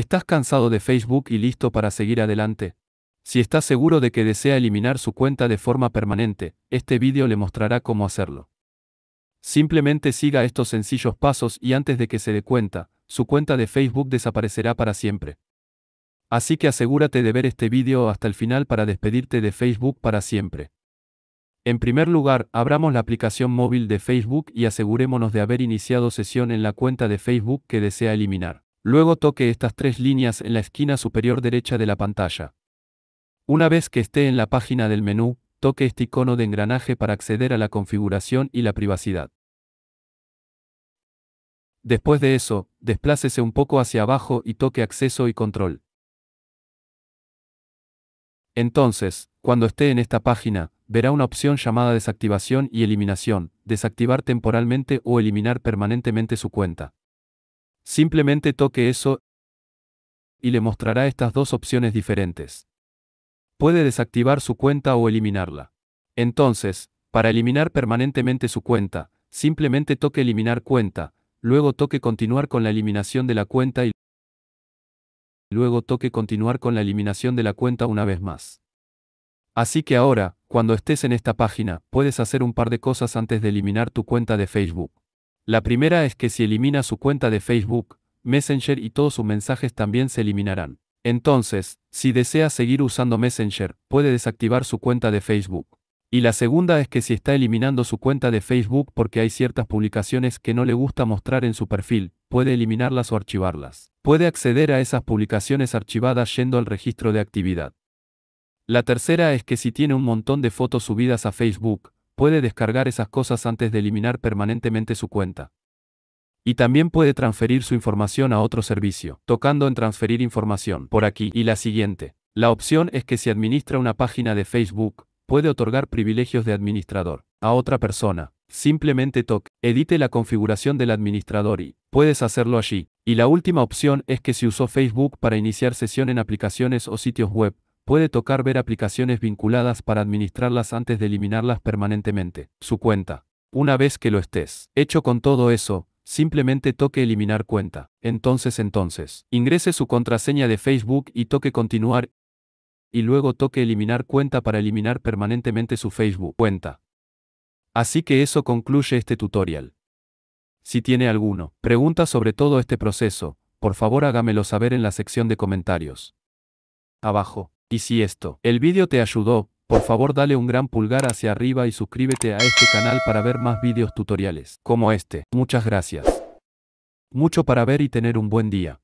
¿Estás cansado de Facebook y listo para seguir adelante? Si estás seguro de que desea eliminar su cuenta de forma permanente, este vídeo le mostrará cómo hacerlo. Simplemente siga estos sencillos pasos y antes de que se dé cuenta, su cuenta de Facebook desaparecerá para siempre. Así que asegúrate de ver este vídeo hasta el final para despedirte de Facebook para siempre. En primer lugar, abramos la aplicación móvil de Facebook y asegurémonos de haber iniciado sesión en la cuenta de Facebook que desea eliminar. Luego toque estas tres líneas en la esquina superior derecha de la pantalla. Una vez que esté en la página del menú, toque este icono de engranaje para acceder a la configuración y la privacidad. Después de eso, desplácese un poco hacia abajo y toque acceso y control. Entonces, cuando esté en esta página, verá una opción llamada desactivación y eliminación, desactivar temporalmente o eliminar permanentemente su cuenta. Simplemente toque eso y le mostrará estas dos opciones diferentes. Puede desactivar su cuenta o eliminarla. Entonces, para eliminar permanentemente su cuenta, simplemente toque eliminar cuenta, luego toque continuar con la eliminación de la cuenta y luego toque continuar con la eliminación de la cuenta una vez más. Así que ahora, cuando estés en esta página, puedes hacer un par de cosas antes de eliminar tu cuenta de Facebook. La primera es que si elimina su cuenta de Facebook, Messenger y todos sus mensajes también se eliminarán. Entonces, si desea seguir usando Messenger, puede desactivar su cuenta de Facebook. Y la segunda es que si está eliminando su cuenta de Facebook porque hay ciertas publicaciones que no le gusta mostrar en su perfil, puede eliminarlas o archivarlas. Puede acceder a esas publicaciones archivadas yendo al registro de actividad. La tercera es que si tiene un montón de fotos subidas a Facebook, puede descargar esas cosas antes de eliminar permanentemente su cuenta. Y también puede transferir su información a otro servicio, tocando en transferir información por aquí y la siguiente. La opción es que si administra una página de Facebook, puede otorgar privilegios de administrador a otra persona. Simplemente toque, edite la configuración del administrador y puedes hacerlo allí. Y la última opción es que si usó Facebook para iniciar sesión en aplicaciones o sitios web, Puede tocar ver aplicaciones vinculadas para administrarlas antes de eliminarlas permanentemente. Su cuenta. Una vez que lo estés hecho con todo eso, simplemente toque eliminar cuenta. Entonces, entonces, ingrese su contraseña de Facebook y toque continuar y luego toque eliminar cuenta para eliminar permanentemente su Facebook cuenta. Así que eso concluye este tutorial. Si tiene alguno, pregunta sobre todo este proceso, por favor hágamelo saber en la sección de comentarios. Abajo. Y si esto, el vídeo te ayudó, por favor dale un gran pulgar hacia arriba y suscríbete a este canal para ver más vídeos tutoriales como este. Muchas gracias. Mucho para ver y tener un buen día.